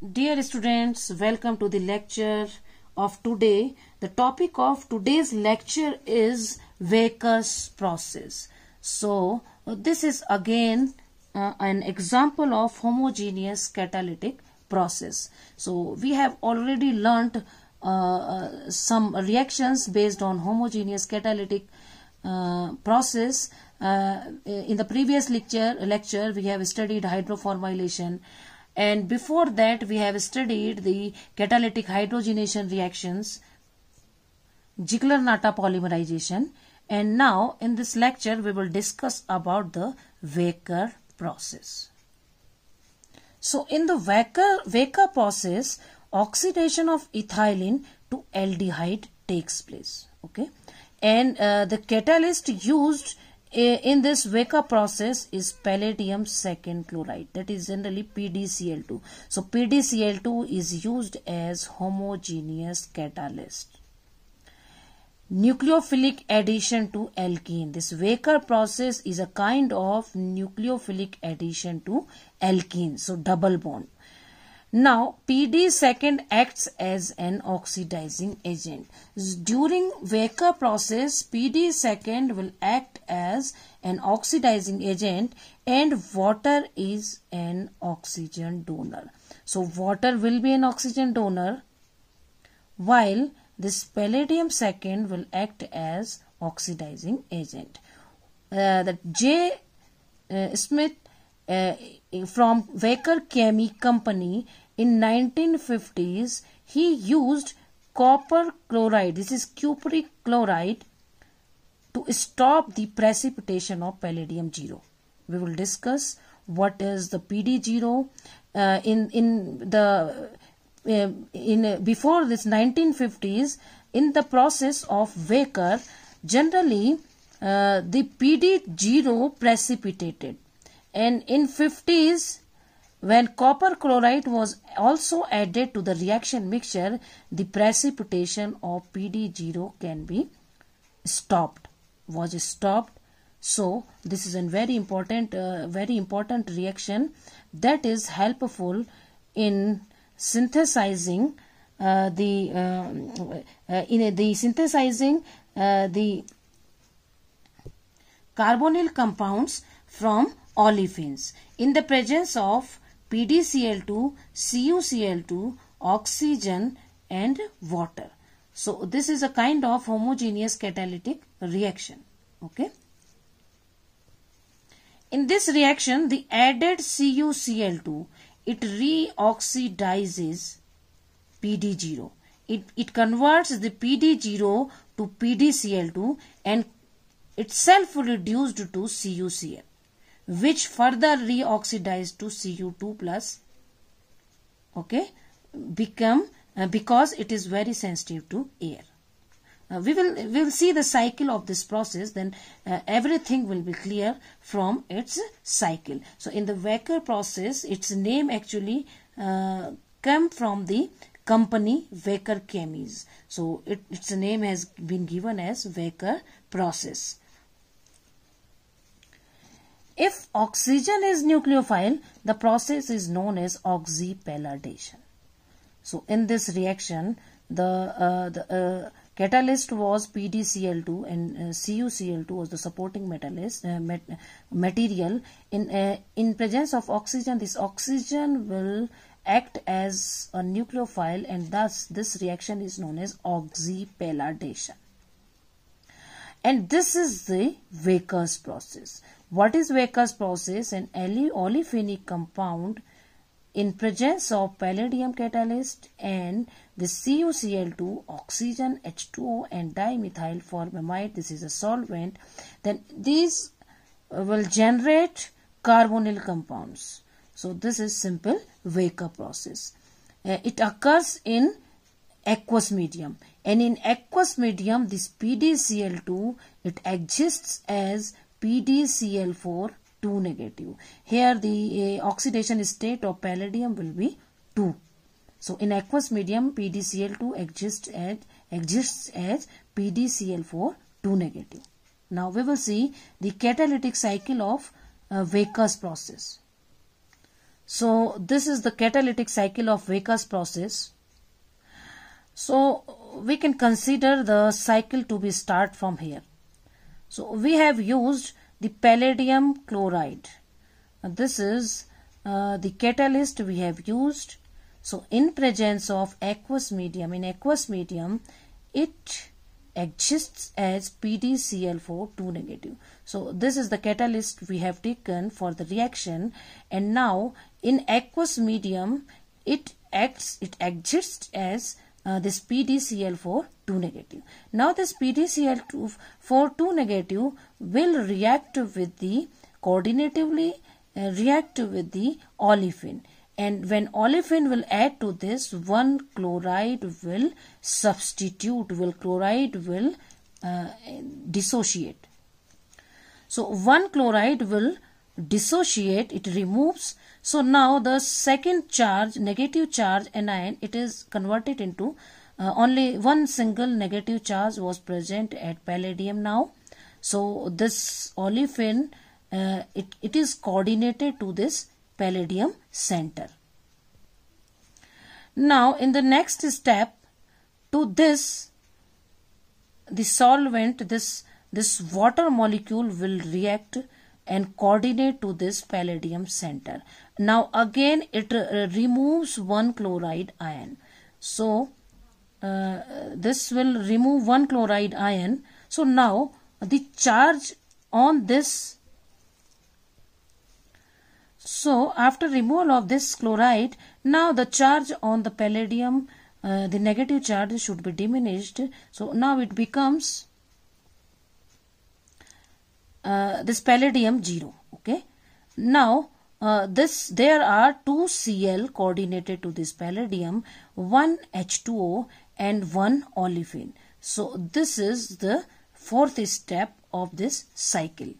Dear students, welcome to the lecture of today. The topic of today's lecture is Baker's process. So, uh, this is again uh, an example of homogeneous catalytic process. So, we have already learnt uh, uh some reactions based on homogeneous catalytic uh, process. Uh, in the previous lecture, lecture, we have studied hydroformylation, and before that we have studied the catalytic hydrogenation reactions Ziegler-Natta polymerization and now in this lecture we will discuss about the Waker process. So in the Waker, Waker process oxidation of ethylene to aldehyde takes place okay and uh, the catalyst used in this weka process is palladium second chloride that is generally PDCl2. So PDCl2 is used as homogeneous catalyst. Nucleophilic addition to alkene. This Waker process is a kind of nucleophilic addition to alkene. So double bond. Now, pd second acts as an oxidizing agent. During Waker process, pd second will act as an oxidizing agent and water is an oxygen donor. So, water will be an oxygen donor while this palladium second will act as oxidizing agent. Uh, the J. Uh, Smith uh, from Wacker Chemie Company in 1950s. He used copper chloride, this is cupric chloride, to stop the precipitation of palladium 0. We will discuss what is the PD0 uh, in in the uh, in uh, before this 1950s in the process of Waker generally uh, the PD0 precipitated and in 50s, when copper chloride was also added to the reaction mixture, the precipitation of PD0 can be stopped, was stopped. So, this is a very important, uh, very important reaction that is helpful in synthesizing uh, the uh, uh in the synthesizing uh, the carbonyl compounds from olefins. In the presence of PdCl2, CuCl2, oxygen and water. So this is a kind of homogeneous catalytic reaction. Okay. In this reaction, the added CuCl2, it reoxidizes PD0. It, it converts the PD0 to PdCl2 and itself reduced to CuCl which further reoxidize to cu2 plus okay become uh, because it is very sensitive to air uh, we will we will see the cycle of this process then uh, everything will be clear from its cycle so in the Wacker process its name actually uh, come from the company Wacker Chemies so it, its name has been given as Wacker process if oxygen is nucleophile, the process is known as palladation. So in this reaction, the, uh, the uh, catalyst was PdCl2 and uh, CuCl2 was the supporting metalist, uh, mat material. In, uh, in presence of oxygen, this oxygen will act as a nucleophile and thus this reaction is known as palladation. And this is the Baker's process. What is Weka's process? An olefinic compound in presence of palladium catalyst and the COCl2, oxygen, H2O and dimethyl formamide, this is a solvent, then these uh, will generate carbonyl compounds. So this is simple Weka process. Uh, it occurs in aqueous medium and in aqueous medium this PDCl2 it exists as PdCl4 2 negative. Here the uh, oxidation state of palladium will be 2. So in aqueous medium PdCl2 exists as, exists as PdCl4 2 negative. Now we will see the catalytic cycle of uh, process. So this is the catalytic cycle of Weka's process. So we can consider the cycle to be start from here. So we have used the palladium chloride. Now this is uh, the catalyst we have used. So in presence of aqueous medium, in aqueous medium, it exists as PdCl4-2 negative. So this is the catalyst we have taken for the reaction and now in aqueous medium it acts it exists as uh, this PDCl4 2 negative. Now this PDCl4 2 negative will react with the coordinatively uh, react with the olefin and when olefin will add to this one chloride will substitute will chloride will uh, dissociate. So one chloride will dissociate it removes so now the second charge, negative charge anion, it is converted into uh, only one single negative charge was present at palladium now. So this olefin, uh, it, it is coordinated to this palladium center. Now in the next step to this, the solvent, this, this water molecule will react and coordinate to this palladium center. Now again it uh, removes one chloride ion. So uh, this will remove one chloride ion. So now the charge on this so after removal of this chloride now the charge on the palladium uh, the negative charge should be diminished so now it becomes uh, this palladium 0 okay now uh, this there are two Cl coordinated to this palladium one H2O and one olefin so this is the fourth step of this cycle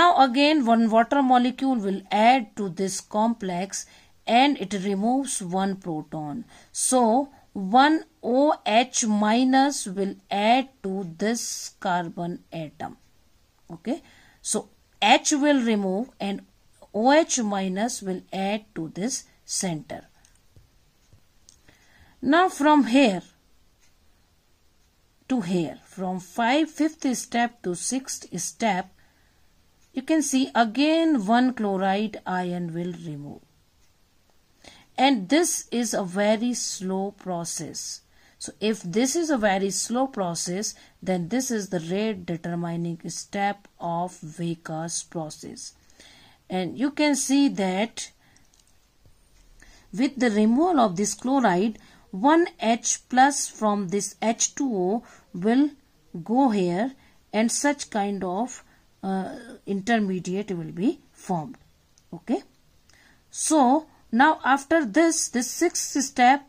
now again one water molecule will add to this complex and it removes one proton so one OH minus will add to this carbon atom okay so H will remove and OH minus will add to this center now from here to here from 5 fifth step to sixth step you can see again one chloride ion will remove and this is a very slow process so if this is a very slow process, then this is the rate determining step of Weyker's process. And you can see that with the removal of this chloride, 1H plus from this H2O will go here and such kind of uh, intermediate will be formed. Okay. So, now after this, this sixth step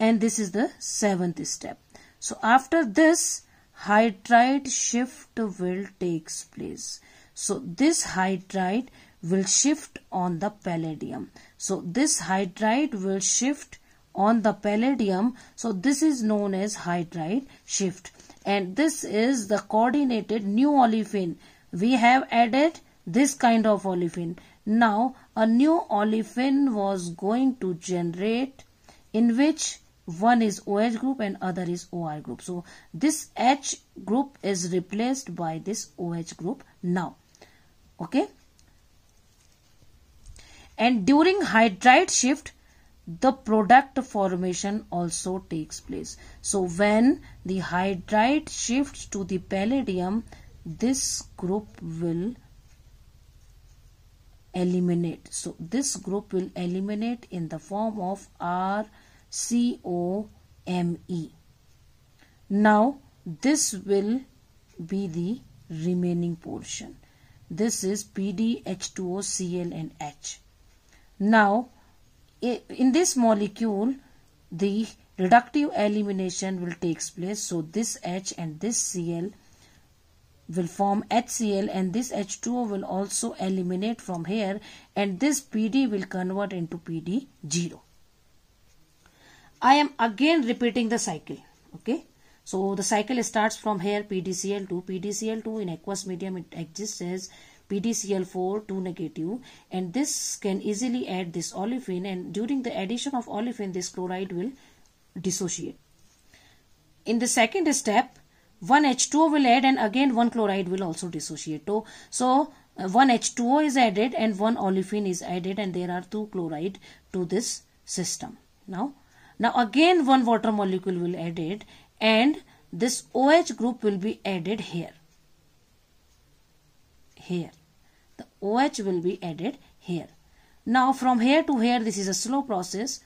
and this is the seventh step. So after this hydride shift will takes place. So this hydride will shift on the palladium. So this hydride will shift on the palladium. So this is known as hydride shift. And this is the coordinated new olefin. We have added this kind of olefin. Now a new olefin was going to generate in which one is OH group and other is OR group. So this H group is replaced by this OH group now. Okay. And during hydride shift, the product formation also takes place. So when the hydride shifts to the palladium, this group will eliminate. So this group will eliminate in the form of R C O M E. Now this will be the remaining portion. This is P D H two 20 Cl and H. Now in this molecule the reductive elimination will take place. So this H and this Cl will form HCl and this H2O will also eliminate from here and this PD will convert into PD0. I am again repeating the cycle. Okay. So the cycle starts from here PDCL2. PDCL2 in aqueous medium it exists as PDCl4 2 negative and this can easily add this olefin and during the addition of olefin this chloride will dissociate. In the second step one H2O will add and again one chloride will also dissociate. So, so uh, one H2O is added and one olefin is added and there are two chloride to this system. Now now again one water molecule will added and this OH group will be added here. Here. The OH will be added here. Now from here to here this is a slow process.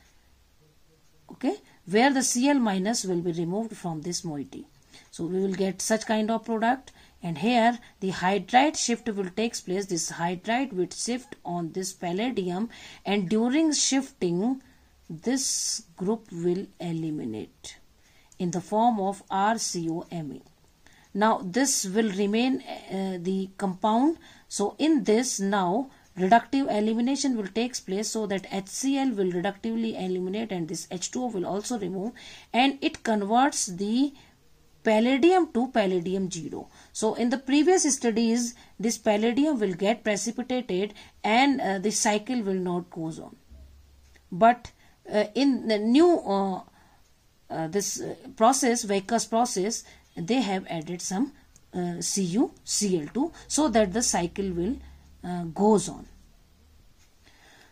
Okay. Where the Cl minus will be removed from this moiety. So we will get such kind of product and here the hydride shift will takes place. This hydride will shift on this palladium and during shifting this group will eliminate in the form of RCOMe. Now this will remain uh, the compound. So in this now reductive elimination will takes place so that HCl will reductively eliminate and this H2O will also remove and it converts the palladium to palladium 0. So in the previous studies this palladium will get precipitated and uh, the cycle will not goes on. But uh, in the new uh, uh, this process Vickers process they have added some uh, Cu Cl2 so that the cycle will uh, goes on.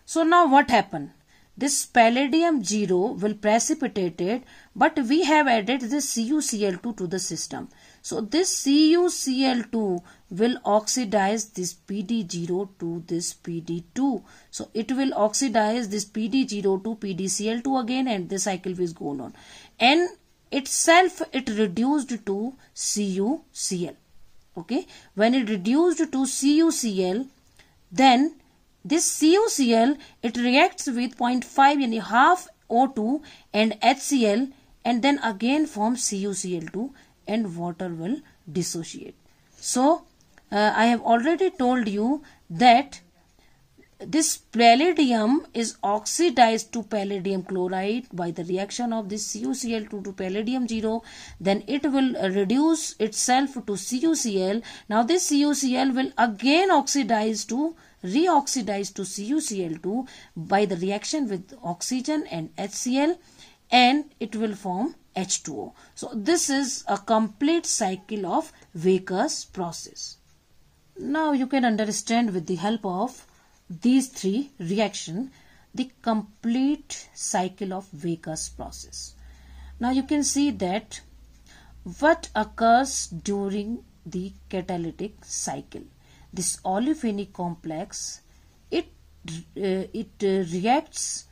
So now what happened? This palladium 0 will precipitate it but we have added this CuCl2 to the system. So this CuCl2 will oxidize this PD0 to this PD2. So it will oxidize this PD0 to PDCl2 again and the cycle is going on. And itself it reduced to CuCl. Okay. When it reduced to CuCl then this CuCl it reacts with 0.5 and half O2 and HCl and then again forms CuCl2 and water will dissociate. So uh, I have already told you that this palladium is oxidized to palladium chloride by the reaction of this CuCl2 to palladium 0 then it will reduce itself to CuCl now this CuCl will again oxidize to reoxidize to CuCl2 by the reaction with oxygen and HCl and it will form H2O so this is a complete cycle of Vickers process now you can understand with the help of these three reaction the complete cycle of Vegas process. Now you can see that what occurs during the catalytic cycle. This olefinic complex, it, uh, it uh, reacts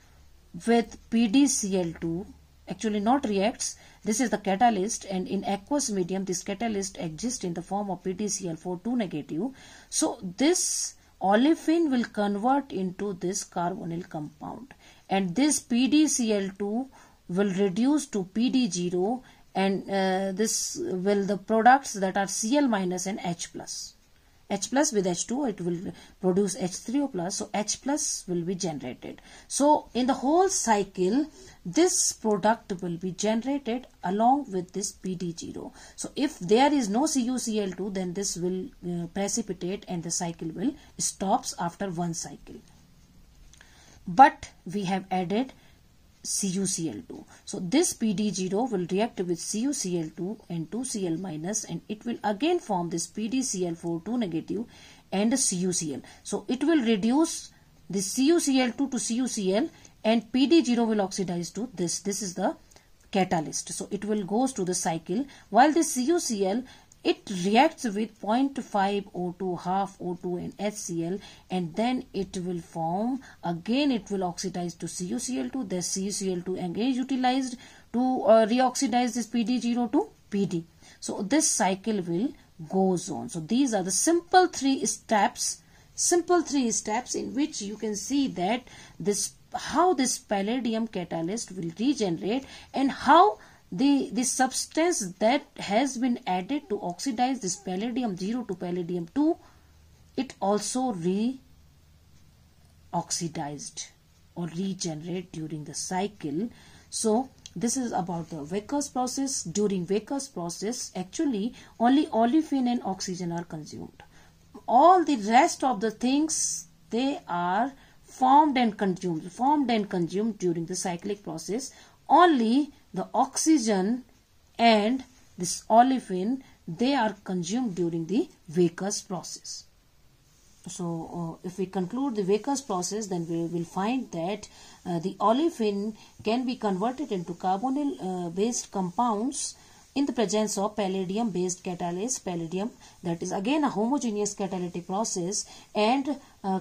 with PDCL2, actually not reacts, this is the catalyst and in aqueous medium this catalyst exists in the form of PTCl42 negative. So this olefin will convert into this carbonyl compound and this PDCl2 will reduce to PD0 and uh, this will the products that are Cl minus and H plus. H plus with H2 it will produce H3O plus so H plus will be generated. So in the whole cycle this product will be generated along with this PD0. So if there is no CuCl2 then this will uh, precipitate and the cycle will stops after one cycle. But we have added CuCl2. So this PD0 will react with CuCl2 and 2Cl minus and it will again form this PdCl42 2 negative and CuCl. So it will reduce this CuCl2 to CuCl and PD0 will oxidize to this. This is the catalyst. So it will goes to the cycle while this CuCl it reacts with 0.5 O2, half O2 and HCl and then it will form, again it will oxidize to CuCl2, The CuCl2 again utilized to uh, reoxidize this PD0 to PD. So this cycle will goes on. So these are the simple three steps, simple three steps in which you can see that this how this palladium catalyst will regenerate and how the, the substance that has been added to oxidize this palladium 0 to palladium 2 it also re-oxidized or regenerate during the cycle so this is about the Vickers process during Vickers process actually only olefin and oxygen are consumed all the rest of the things they are formed and consumed formed and consumed during the cyclic process only the oxygen and this olefin they are consumed during the Baker's process. So uh, if we conclude the Baker's process then we will find that uh, the olefin can be converted into carbonyl uh, based compounds in the presence of palladium based catalyst palladium that is again a homogeneous catalytic process and uh, uh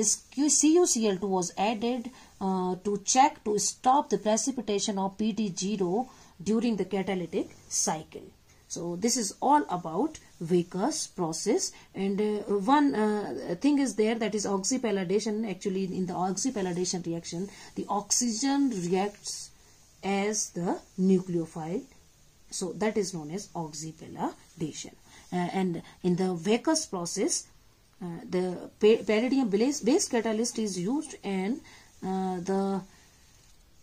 this CuCl2 was added uh, to check to stop the precipitation of PT0 during the catalytic cycle. So this is all about Vickers process and uh, one uh, thing is there that is oxypalladation actually in the oxypalladation reaction the oxygen reacts as the nucleophile so that is known as oxypelladation. Uh, and in the Vekas process, uh, the palladium base catalyst is used and uh, the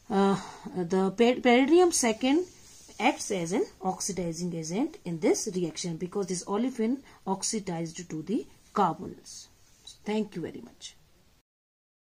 uh, the palladium second acts as an oxidizing agent in this reaction because this olefin oxidized to the carbons. So thank you very much.